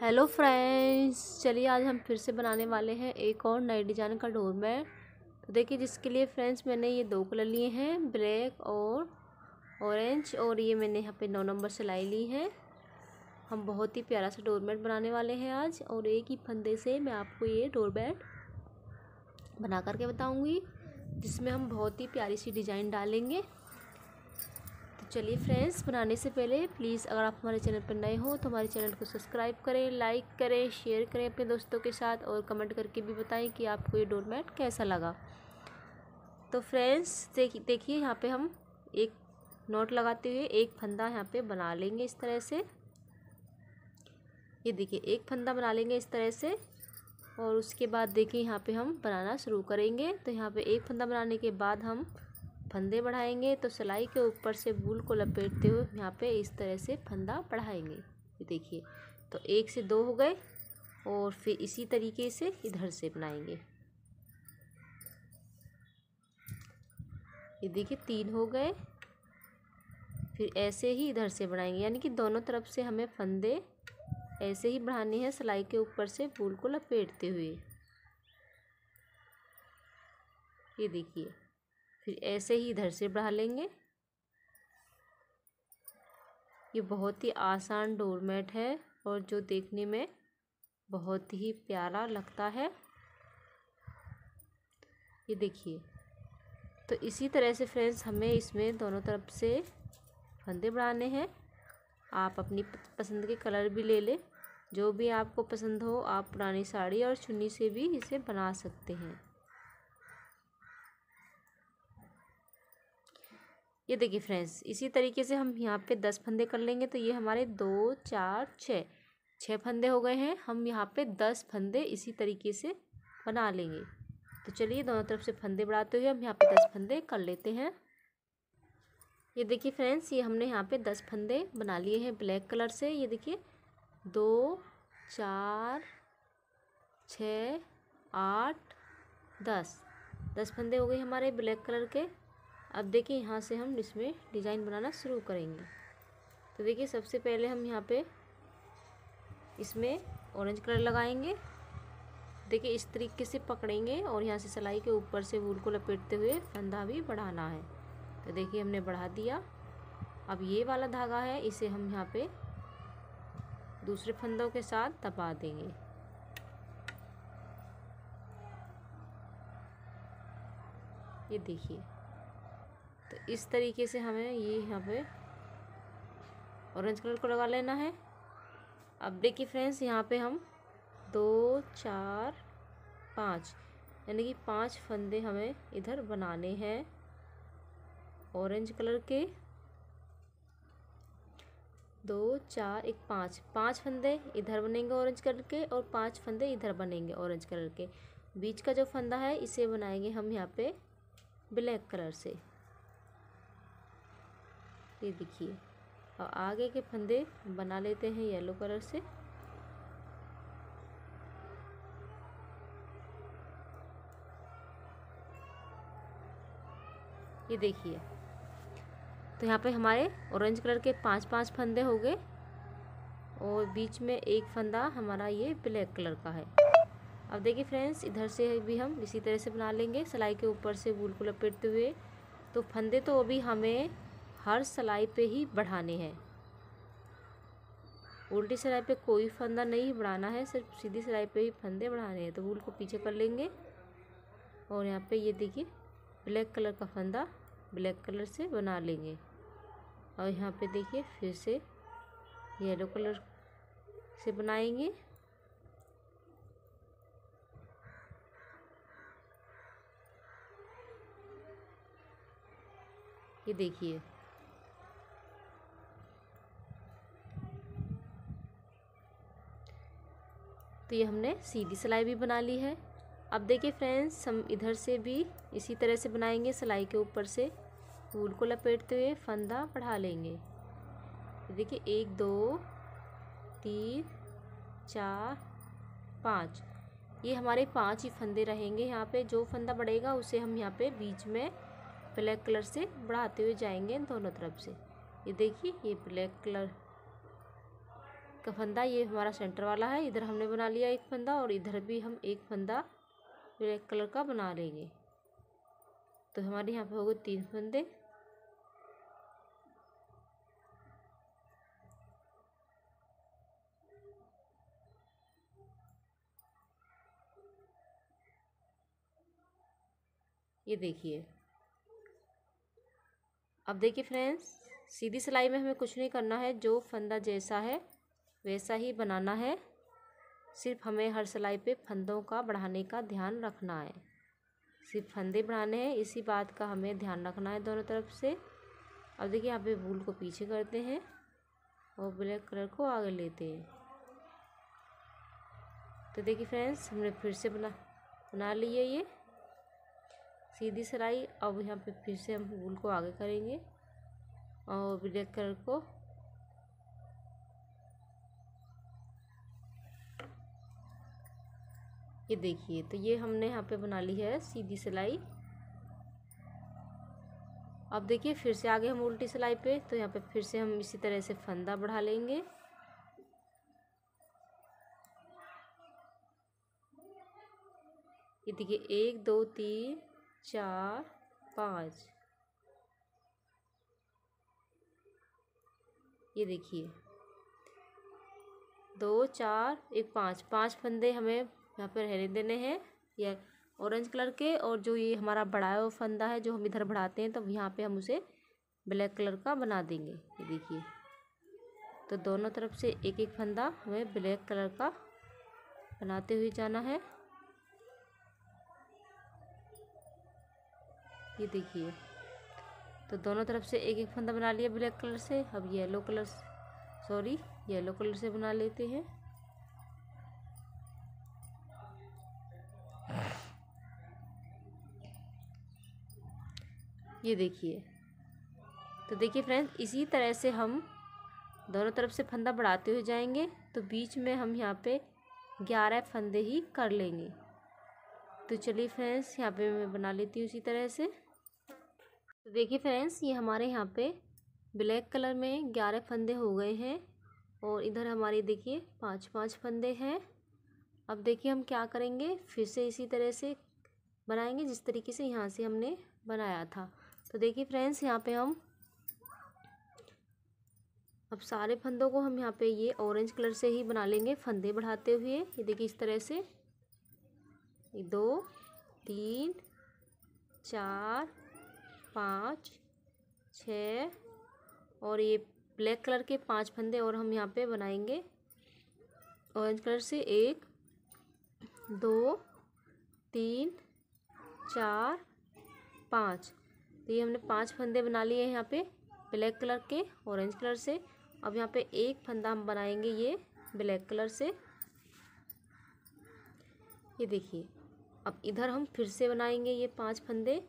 hello friends चलिए आज हम फिर से बनाने वाले हैं एक और नए डिजाइन का डोर मैट तो देखिए जिसके लिए फ्रेंड्स मैंने ये दो कलर लिए हैं ब्लैक और ऑरेंज और ये मैंने यहाँ पे नौ नंबर सिलाई ली है हम बहुत ही प्यारा सा डोर मैट बनाने वाले हैं आज और एक ही फंदे से मैं आपको ये डोर मैट बना करके बताऊँगी जिसमें हम बहुत ही प्यारी सी डिज़ाइन डालेंगे चलिए फ्रेंड्स बनाने से पहले प्लीज़ अगर आप हमारे चैनल पर नए हो तो हमारे चैनल को सब्सक्राइब करें लाइक करें शेयर करें अपने दोस्तों के साथ और कमेंट करके भी बताएं कि आपको ये डोरमेट कैसा लगा तो फ्रेंड्स देखिए देखिए यहाँ पे हम एक नोट लगाते हुए एक फंदा यहाँ पे बना लेंगे इस तरह से ये देखिए एक फंदा बना लेंगे इस तरह से और उसके बाद देखिए यहाँ पर हम बनाना शुरू करेंगे तो यहाँ पर एक फंदा बनाने के बाद हम फंदे बढ़ाएंगे तो सिलाई के ऊपर से वूल को लपेटते हुए यहाँ पे इस तरह से फंदा बढ़ाएंगे देखिए तो एक से दो हो गए और फिर इसी तरीके से इधर से बनाएंगे ये देखिए तीन हो गए फिर ऐसे ही इधर से बढ़ाएंगे यानी कि दोनों तरफ से हमें फंदे ऐसे ही बढ़ाने हैं सिलाई के ऊपर से फूल को लपेटते हुए ये देखिए फिर ऐसे ही इधर से बढ़ा लेंगे ये बहुत ही आसान डोरमेट है और जो देखने में बहुत ही प्यारा लगता है ये देखिए तो इसी तरह से फ्रेंड्स हमें इसमें दोनों तरफ से फंदे बढ़ाने हैं आप अपनी पसंद के कलर भी ले लें जो भी आपको पसंद हो आप पुरानी साड़ी और चुन्नी से भी इसे बना सकते हैं ये देखिए फ्रेंड्स इसी तरीके से हम यहाँ पे दस फंदे कर लेंगे तो ये हमारे दो चार छः छः फंदे हो गए हैं हम यहाँ पे दस फंदे इसी तरीके से बना लेंगे तो चलिए दोनों तरफ से फंदे बढ़ाते हुए हम यहाँ पे दस फंदे कर लेते हैं ये देखिए फ्रेंड्स ये हमने यहाँ पे दस फंदे बना लिए हैं ब्लैक कलर से ये देखिए दो चार छ आठ दस दस फंदे हो गए हमारे ब्लैक कलर के अब देखिए यहाँ से हम इसमें डिज़ाइन बनाना शुरू करेंगे तो देखिए सबसे पहले हम यहाँ पे इसमें ऑरेंज कलर लगाएंगे देखिए इस तरीके से पकड़ेंगे और यहाँ से सिलाई के ऊपर से वूल को लपेटते हुए फंदा भी बढ़ाना है तो देखिए हमने बढ़ा दिया अब ये वाला धागा है इसे हम यहाँ पे दूसरे फंदों के साथ दबा देंगे ये देखिए तो इस तरीके से हमें ये यहाँ पे ऑरेंज कलर को लगा लेना है अब देखिए फ्रेंड्स यहाँ पे हम दो चार पाँच यानी कि पाँच फंदे हमें इधर बनाने हैं ऑरेंज कलर के दो चार एक पाँच पाँच फंदे इधर बनेंगे ऑरेंज कलर के और पाँच फंदे इधर बनेंगे ऑरेंज कलर के बीच का जो फंदा है इसे बनाएंगे हम यहाँ पे ब्लैक कलर से ये देखिए और आगे के फंदे बना लेते हैं येलो कलर से ये देखिए तो यहाँ पे हमारे ऑरेंज कलर के पांच पांच फंदे हो गए और बीच में एक फंदा हमारा ये ब्लैक कलर का है अब देखिए फ्रेंड्स इधर से भी हम इसी तरह से बना लेंगे सिलाई के ऊपर से बूल को लपेटते हुए तो फंदे तो अभी हमें हर सिलाई पे ही बढ़ाने हैं उल्टी सिलाई पे कोई फंदा नहीं बढ़ाना है सिर्फ सीधी सिलाई पे ही फंदे बढ़ाने हैं तो वूल को पीछे कर लेंगे और यहाँ पे ये देखिए ब्लैक कलर का फंदा ब्लैक कलर से बना लेंगे और यहाँ पे देखिए फिर से येलो कलर से बनाएंगे ये देखिए तो ये हमने सीधी सिलाई भी बना ली है अब देखिए फ्रेंड्स हम इधर से भी इसी तरह से बनाएंगे सिलाई के ऊपर से फूल को लपेटते हुए फंदा बढ़ा लेंगे देखिए एक दो तीन चार पाँच ये हमारे पांच ही फंदे रहेंगे यहाँ पे जो फंदा बढ़ेगा उसे हम यहाँ पे बीच में ब्लैक कलर से बढ़ाते हुए जाएंगे दोनों तरफ से ये देखिए ये ब्लैक कलर फंदा ये हमारा सेंटर वाला है इधर हमने बना लिया एक फंदा और इधर भी हम एक फंदा ब्लैक कलर का बना लेंगे तो हमारे यहाँ पे हो गए तीन फंदे ये देखिए अब देखिए फ्रेंड्स सीधी सिलाई में हमें कुछ नहीं करना है जो फंदा जैसा है वैसा ही बनाना है सिर्फ हमें हर सिलाई पे फंदों का बढ़ाने का ध्यान रखना है सिर्फ फंदे बढ़ाने हैं इसी बात का हमें ध्यान रखना है दोनों तरफ से अब देखिए यहाँ पे भूल को पीछे करते हैं और ब्लैक कलर को आगे लेते हैं तो देखिए फ्रेंड्स हमने फिर से बना बना लिए ये सीधी सिलाई अब यहाँ पे फिर से हम भूल को आगे करेंगे और ब्लैक कलर को ये देखिए तो ये हमने यहाँ पे बना ली है सीधी सिलाई अब देखिए फिर से आगे हम उल्टी सिलाई पे तो यहाँ पे फिर से हम इसी तरह से फंदा बढ़ा लेंगे ये देखिए एक दो तीन चार पाँच ये देखिए दो चार एक पाँच पाँच फंदे हमें यहाँ पर रहने देने हैं या ऑरेंज कलर के और जो ये हमारा बढ़ाया फंदा है जो हम इधर बढ़ाते हैं तो यहाँ पे हम उसे ब्लैक कलर का बना देंगे ये देखिए तो दोनों तरफ से एक एक फंदा हमें ब्लैक कलर का बनाते हुए जाना है ये देखिए तो दोनों तरफ से एक एक फंदा बना लिया ब्लैक कलर से अब yellow colour sorry yellow colour से बना लेते हैं ये देखिए तो देखिए फ्रेंड्स इसी तरह से हम दोनों तरफ से फंदा बढ़ाते हुए जाएंगे तो बीच में हम यहाँ पे ग्यारह फंदे ही कर लेंगे तो चलिए फ्रेंड्स यहाँ पे मैं बना लेती हूँ इसी तरह से तो देखिए फ्रेंड्स ये हमारे यहाँ पे ब्लैक कलर में ग्यारह फंदे हो गए हैं और इधर हमारे देखिए पाँच पाँच फंदे हैं अब देखिए हम क्या करेंगे फिर से इसी तरह से बनाएंगे जिस तरीके से यहाँ से हमने बनाया था तो देखिए फ्रेंड्स यहाँ पे हम अब सारे फंदों को हम यहाँ पे ये ऑरेंज कलर से ही बना लेंगे फंदे बढ़ाते हुए ये देखिए इस तरह से दो तीन चार पाँच छ और ये ब्लैक कलर के पांच फंदे और हम यहाँ पे बनाएंगे ऑरेंज कलर से एक दो तीन चार पाँच तो ये हमने पांच फंदे बना लिए हैं यहाँ पे ब्लैक कलर के ऑरेंज कलर से अब यहाँ पे एक फंदा हम बनाएंगे ये ब्लैक कलर से ये देखिए अब इधर हम फिर से बनाएंगे ये पांच फंदे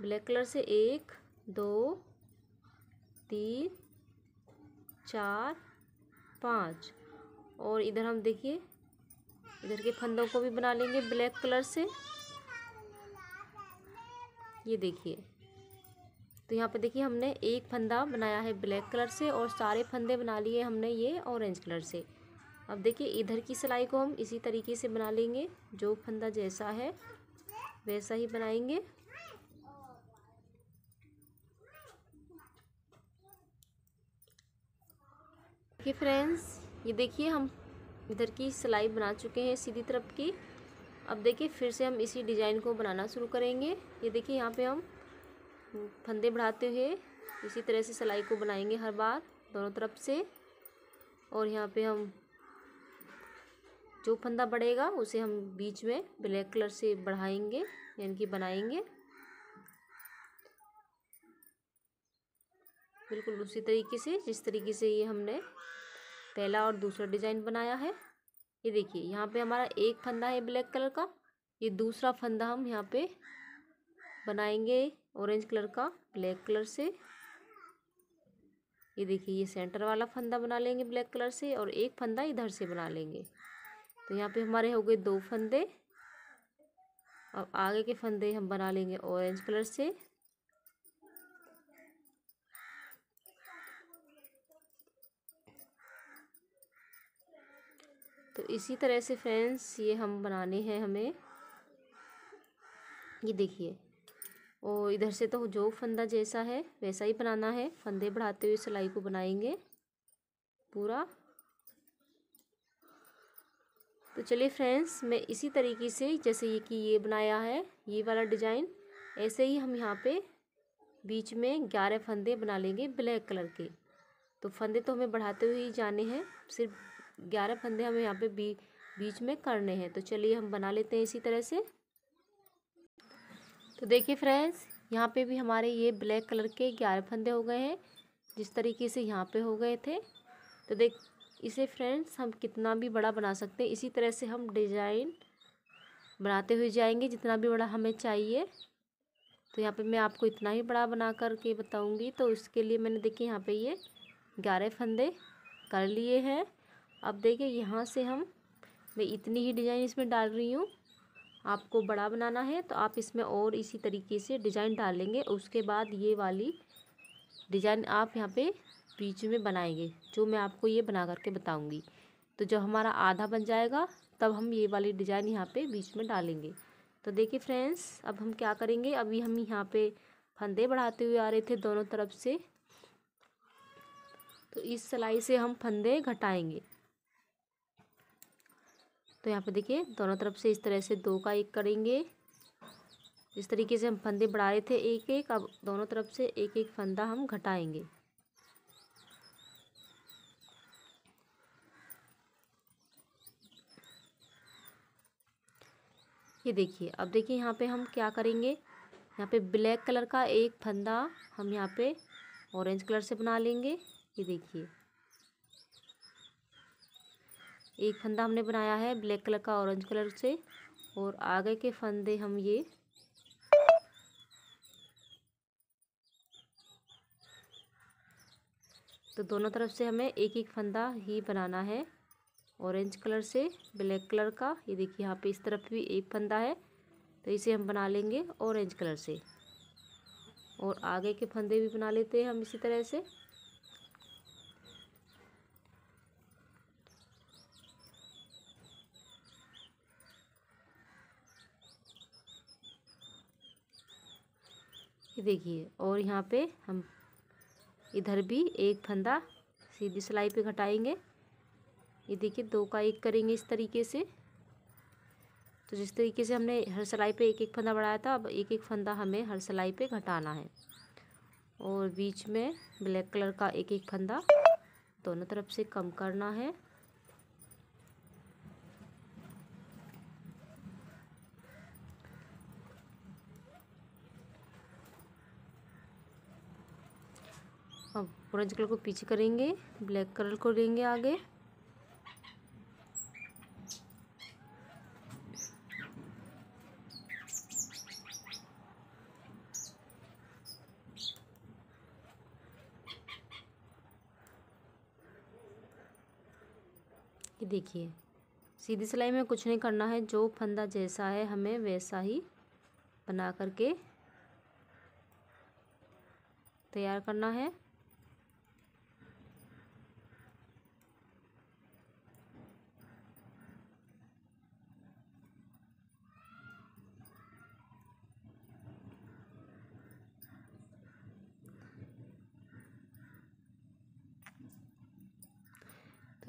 ब्लैक कलर से एक दो तीन चार पाँच और इधर हम देखिए इधर के फंदों को भी बना लेंगे ब्लैक कलर से ये देखिए तो यहाँ पे देखिए हमने एक फंदा बनाया है ब्लैक कलर से और सारे फंदे बना लिए हमने ये ऑरेंज कलर से अब देखिए इधर की सिलाई को हम इसी तरीके से बना लेंगे जो फंदा जैसा है वैसा ही बनाएंगे फ्रेंड्स ये देखिए हम इधर की सिलाई बना चुके हैं सीधी तरफ की अब देखिए फिर से हम इसी डिज़ाइन को बनाना शुरू करेंगे ये देखिए यहाँ पे हम फंदे बढ़ाते हुए इसी तरह से सिलाई को बनाएंगे हर बार दोनों तरफ से और यहाँ पे हम जो फंदा बढ़ेगा उसे हम बीच में ब्लैक कलर से बढ़ाएंगे यानी कि बनाएंगे बिल्कुल उसी तरीके से जिस तरीके से ये हमने पहला और दूसरा डिज़ाइन बनाया है ये देखिए यहाँ पे हमारा एक फंदा है ब्लैक कलर का ये दूसरा फंदा हम यहाँ पे बनाएंगे ऑरेंज कलर का ब्लैक कलर से ये देखिए ये सेंटर वाला फंदा बना लेंगे ब्लैक कलर से और एक फंदा इधर से बना लेंगे तो यहाँ पे हमारे हो गए दो फंदे अब आगे के फंदे हम बना लेंगे ऑरेंज कलर से तो इसी तरह से फ्रेंड्स ये हम बनाने हैं हमें ये देखिए और इधर से तो जो फंदा जैसा है वैसा ही बनाना है फंदे बढ़ाते हुए सिलाई को बनाएंगे पूरा तो चलिए फ्रेंड्स मैं इसी तरीके से जैसे ये कि ये बनाया है ये वाला डिज़ाइन ऐसे ही हम यहाँ पे बीच में ग्यारह फंदे बना लेंगे ब्लैक कलर के तो फंदे तो हमें बढ़ाते हुए ही जाने हैं सिर्फ ग्यारह फंदे हमें यहाँ पे बी बीच में करने हैं तो चलिए हम बना लेते हैं इसी तरह से तो देखिए फ्रेंड्स यहाँ पे भी हमारे ये ब्लैक कलर के ग्यारह फंदे हो गए हैं जिस तरीके से यहाँ पे हो गए थे तो देख इसे फ्रेंड्स हम कितना भी बड़ा बना सकते हैं इसी तरह से हम डिज़ाइन बनाते हुए जाएंगे जितना भी बड़ा हमें चाहिए तो यहाँ पे मैं आपको इतना ही बड़ा बना कर के बताऊँगी तो उसके लिए मैंने देखिए यहाँ पे ये ग्यारह फंदे कर लिए हैं अब देखिए यहाँ से हम मैं इतनी ही डिज़ाइन इसमें डाल रही हूँ आपको बड़ा बनाना है तो आप इसमें और इसी तरीके से डिज़ाइन डालेंगे उसके बाद ये वाली डिज़ाइन आप यहाँ पे बीच में बनाएंगे जो मैं आपको ये बना करके बताऊँगी तो जब हमारा आधा बन जाएगा तब हम ये वाली डिज़ाइन यहाँ पे बीच में डालेंगे तो देखिए फ्रेंड्स अब हम क्या करेंगे अभी हम यहाँ पे फंदे बढ़ाते हुए आ रहे थे दोनों तरफ से तो इस सिलाई से हम फंदे घटाएँगे तो यहाँ पे देखिए दोनों तरफ से इस तरह से दो का एक करेंगे जिस तरीके से हम फंदे बढ़ा रहे थे एक एक अब दोनों तरफ से एक एक फंदा हम घटाएंगे ये देखिए अब देखिए यहाँ पे हम क्या करेंगे यहाँ पे ब्लैक कलर का एक फंदा हम यहाँ पे ऑरेंज कलर से बना लेंगे ये देखिए एक फंदा हमने बनाया है ब्लैक कलर का ऑरेंज कलर से और आगे के फंदे हम ये तो दोनों तरफ से हमें एक एक फंदा ही बनाना है ऑरेंज कलर से ब्लैक कलर का ये देखिए यहाँ पे इस तरफ भी एक फंदा है तो इसे हम बना लेंगे ऑरेंज कलर से और आगे के फंदे भी बना लेते हैं हम इसी तरह से ये देखिए और यहाँ पे हम इधर भी एक फंदा सीधी सिलाई पे घटाएंगे ये देखिए दो का एक करेंगे इस तरीके से तो जिस तरीके से हमने हर सिलाई पे एक एक फंदा बढ़ाया था अब एक एक फंदा हमें हर सिलाई पे घटाना है और बीच में ब्लैक कलर का एक एक फंदा दोनों तरफ से कम करना है अब ऑरेंज कलर को पीछे करेंगे ब्लैक कलर को लेंगे आगे ये देखिए सीधी सिलाई में कुछ नहीं करना है जो फंदा जैसा है हमें वैसा ही बना करके तैयार करना है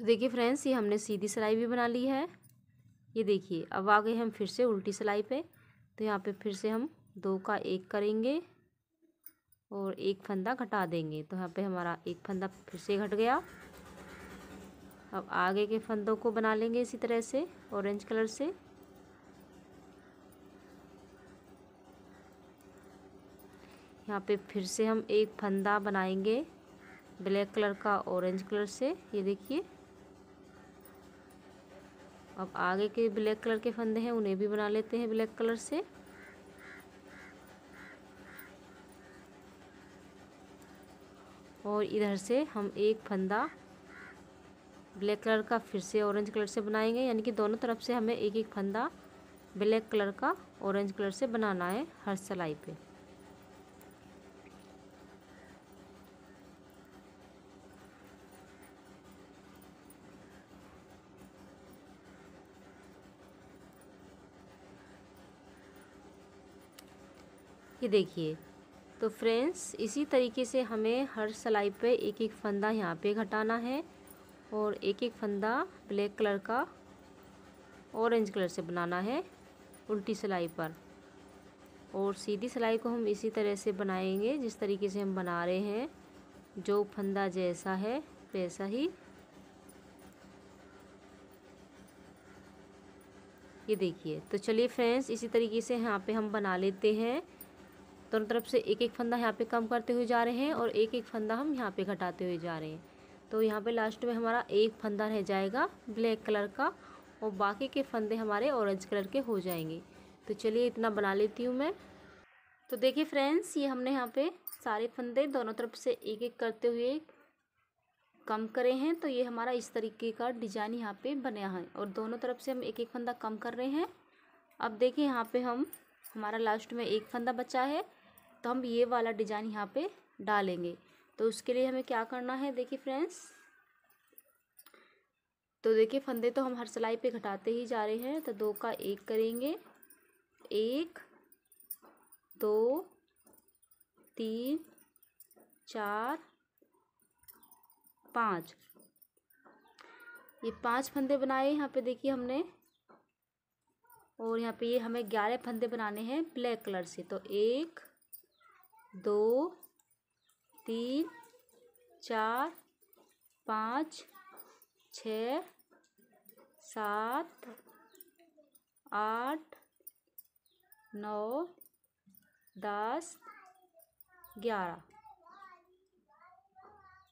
तो देखिए फ्रेंड्स ये हमने सीधी सिलाई भी बना ली है ये देखिए अब आ गए हम फिर से उल्टी सिलाई पे तो यहाँ पे फिर से हम दो का एक करेंगे और एक फंदा घटा देंगे तो यहाँ पे हमारा एक फंदा फिर से घट गया अब आगे के फंदों को बना लेंगे इसी तरह से ऑरेंज कलर से यहाँ पे फिर से हम एक फंदा बनाएंगे ब्लैक कलर का ऑरेंज कलर से ये देखिए अब आगे के ब्लैक कलर के फंदे हैं उन्हें भी बना लेते हैं ब्लैक कलर से और इधर से हम एक फंदा ब्लैक कलर का फिर से ऑरेंज कलर से बनाएंगे यानी कि दोनों तरफ से हमें एक एक फंदा ब्लैक कलर का ऑरेंज कलर से बनाना है हर सिलाई पे देखिए तो फ्रेंड्स इसी तरीके से हमें हर सिलाई पे एक एक फंदा यहाँ पे घटाना है और एक एक फंदा ब्लैक कलर का ऑरेंज कलर से बनाना है उल्टी सिलाई पर और सीधी सिलाई को हम इसी तरह से बनाएंगे जिस तरीके से हम बना रहे हैं जो फंदा जैसा है वैसा ही ये देखिए तो चलिए फ्रेंड्स इसी तरीके से यहाँ पे हम बना लेते हैं दोनों तरफ से एक एक फंदा यहाँ पे कम करते हुए जा रहे हैं और एक एक फंदा हम यहाँ पे घटाते हुए जा रहे हैं तो यहाँ पे लास्ट में हमारा एक फंदा रह जाएगा ब्लैक कलर का और बाकी के फंदे हमारे ऑरेंज कलर के हो जाएंगे तो चलिए इतना बना लेती हूँ मैं तो देखिए फ्रेंड्स ये हमने यहाँ पर सारे फंदे दोनों तरफ से एक एक करते हुए कम करे हैं तो ये हमारा इस तरीके का डिजाइन यहाँ पे बना है और दोनों तरफ से हम एक एक फंदा कम कर रहे हैं अब देखिए यहाँ पे हम हमारा लास्ट में एक फंदा बचा है तो हम ये वाला डिज़ाइन यहाँ पे डालेंगे तो उसके लिए हमें क्या करना है देखिए फ्रेंड्स तो देखिए फंदे तो हम हर सिलाई पे घटाते ही जा रहे हैं तो दो का एक करेंगे एक दो तीन चार पाँच ये पांच फंदे बनाए यहाँ पे देखिए हमने और यहाँ पे ये हमें ग्यारह फंदे बनाने हैं ब्लैक कलर से तो एक दो तीन चार पाँच छ सात आठ नौ दस ग्यारह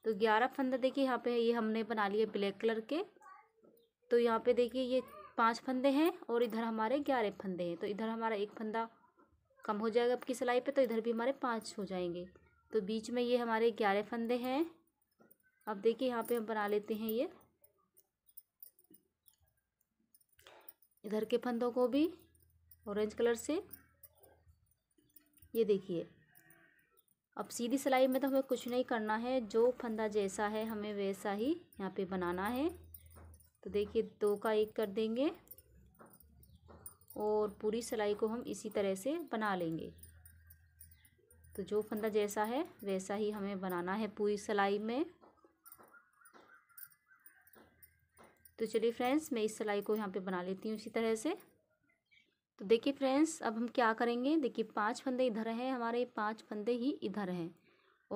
तो ग्यारह फंदा देखिए यहाँ पे ये हमने बना लिए ब्लैक कलर के तो यहाँ पे देखिए ये पांच फंदे हैं और इधर हमारे ग्यारह फंदे हैं तो इधर हमारा एक फंदा कम हो जाएगा आपकी सिलाई पे तो इधर भी हमारे पाँच हो जाएंगे तो बीच में ये हमारे ग्यारह फंदे हैं अब देखिए यहाँ पे हम बना लेते हैं ये इधर के फंदों को भी ऑरेंज कलर से ये देखिए अब सीधी सिलाई में तो हमें कुछ नहीं करना है जो फंदा जैसा है हमें वैसा ही यहाँ पे बनाना है तो देखिए दो का एक कर देंगे और पूरी सिलाई को हम इसी तरह से बना लेंगे तो जो फंदा जैसा है वैसा ही हमें बनाना है पूरी सिलाई में तो चलिए फ्रेंड्स मैं इस सिलाई को यहाँ पे बना लेती हूँ इसी तरह से तो देखिए फ्रेंड्स अब हम क्या करेंगे देखिए पांच फंदे इधर हैं हमारे पांच फंदे ही इधर हैं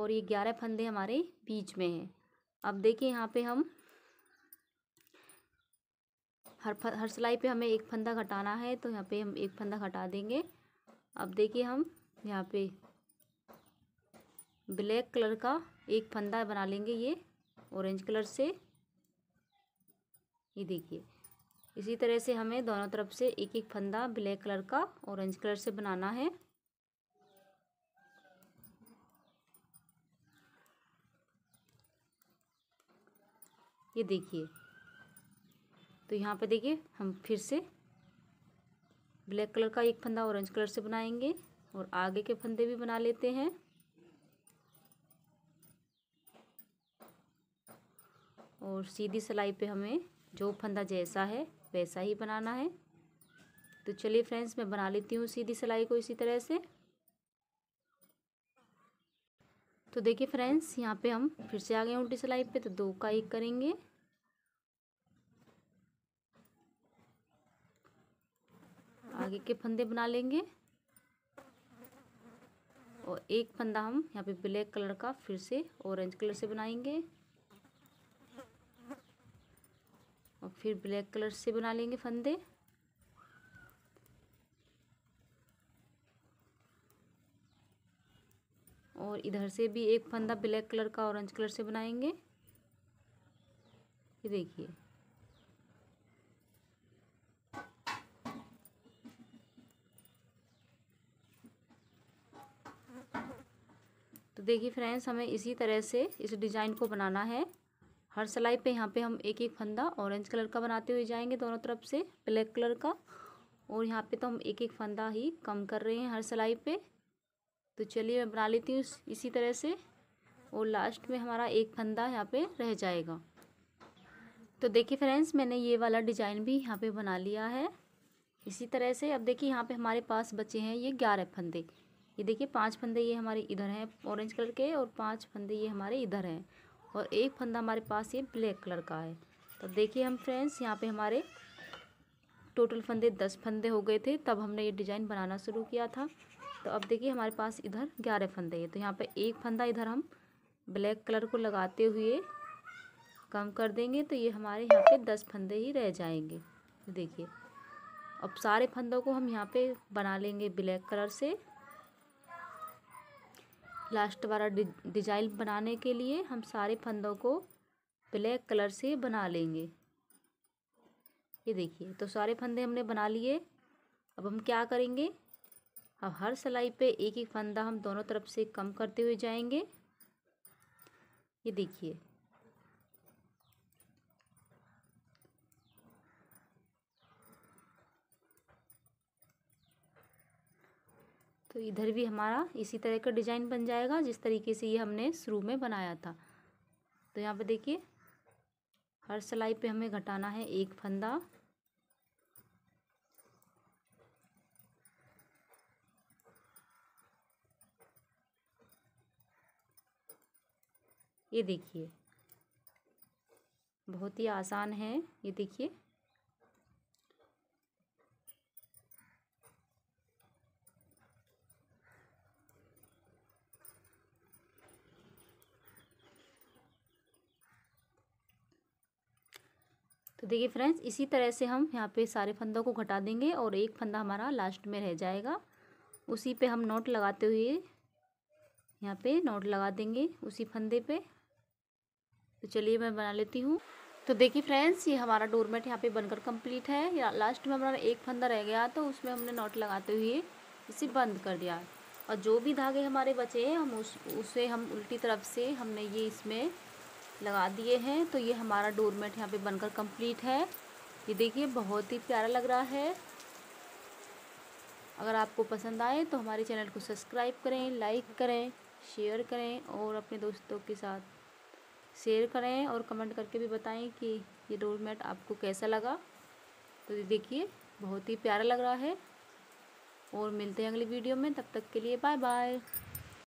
और ये ग्यारह फंदे हमारे बीच में हैं अब देखिए यहाँ पे हम हर हर सिलाई पे हमें एक फंदा घटाना है तो यहाँ पे हम एक फंदा घटा देंगे अब देखिए हम यहाँ पे ब्लैक कलर का एक फंदा बना लेंगे ये ऑरेंज कलर से ये देखिए इसी तरह से हमें दोनों तरफ से एक एक फंदा ब्लैक कलर का ऑरेंज कलर से बनाना है ये देखिए तो यहाँ पे देखिए हम फिर से ब्लैक कलर का एक फंदा ऑरेंज कलर से बनाएंगे और आगे के फंदे भी बना लेते हैं और सीधी सिलाई पे हमें जो फंदा जैसा है वैसा ही बनाना है तो चलिए फ्रेंड्स मैं बना लेती हूँ सीधी सिलाई को इसी तरह से तो देखिए फ्रेंड्स यहाँ पे हम फिर से आ गए उल्टी सिलाई पे तो दो का एक करेंगे आगे के फंदे बना लेंगे और एक फंदा हम यहाँ पे ब्लैक कलर का फिर से ऑरेंज कलर से बनाएंगे और फिर ब्लैक कलर से बना लेंगे फंदे और इधर से भी एक फंदा ब्लैक कलर का ऑरेंज कलर से बनाएंगे ये देखिए तो देखिए फ्रेंड्स हमें इसी तरह से इस डिज़ाइन को बनाना है हर सिलाई पे यहाँ पे हम एक एक फंदा ऑरेंज कलर का बनाते हुए जाएंगे दोनों तरफ से ब्लैक कलर का और यहाँ पे तो हम एक एक फंदा ही कम कर रहे हैं हर सिलाई पे तो चलिए मैं बना लेती हूँ इसी तरह से और लास्ट में हमारा एक फंदा यहाँ पे रह जाएगा तो देखिए फ्रेंड्स मैंने ये वाला डिज़ाइन भी यहाँ पर बना लिया है इसी तरह से अब देखिए यहाँ पर हमारे पास बचे हैं ये ग्यारह फंदे ये देखिए पांच फंदे ये हमारे इधर हैं ऑरेंज कलर के और पांच फंदे ये हमारे इधर हैं और एक फंदा हमारे पास ये ब्लैक कलर का है तो देखिए हम फ्रेंड्स यहाँ पे हमारे टोटल फंदे दस फंदे हो गए थे तब हमने ये डिज़ाइन बनाना शुरू किया था तो अब देखिए हमारे पास इधर ग्यारह फंदे हैं तो यहाँ पर एक फंदा इधर हम ब्लैक कलर को लगाते हुए कम कर देंगे तो ये हमारे यहाँ पर दस फंदे ही रह जाएंगे तो देखिए अब सारे फंदों को हम यहाँ पे बना लेंगे ब्लैक कलर से लास्ट वाला डिजाइन बनाने के लिए हम सारे फंदों को ब्लैक कलर से बना लेंगे ये देखिए तो सारे फंदे हमने बना लिए अब हम क्या करेंगे अब हर सिलाई पे एक एक फंदा हम दोनों तरफ से कम करते हुए जाएंगे ये देखिए तो इधर भी हमारा इसी तरह का डिज़ाइन बन जाएगा जिस तरीके से ये हमने शुरू में बनाया था तो यहाँ पे देखिए हर सिलाई पे हमें घटाना है एक फंदा ये देखिए बहुत ही आसान है ये देखिए तो देखिए फ्रेंड्स इसी तरह से हम यहाँ पे सारे फंदों को घटा देंगे और एक फंदा हमारा लास्ट में रह जाएगा उसी पे हम नोट लगाते हुए यहाँ पे नोट लगा देंगे उसी फंदे पे तो चलिए मैं बना लेती हूँ तो देखिए फ्रेंड्स ये हमारा डोरमेट यहाँ पे बनकर कंप्लीट है या लास्ट में हमारा एक फंदा रह गया तो उसमें हमने नोट लगाते हुए इसे बंद कर दिया और जो भी धागे हमारे बचे हैं हम उस उसे हम उल्टी तरफ से हमने ये इसमें लगा दिए हैं तो ये हमारा डोरमेट यहाँ पे बनकर कंप्लीट है ये देखिए बहुत ही प्यारा लग रहा है अगर आपको पसंद आए तो हमारे चैनल को सब्सक्राइब करें लाइक करें शेयर करें और अपने दोस्तों के साथ शेयर करें और कमेंट करके भी बताएं कि ये डोरमेट आपको कैसा लगा तो ये देखिए बहुत ही प्यारा लग रहा है और मिलते हैं अगली वीडियो में तब तक के लिए बाय बाय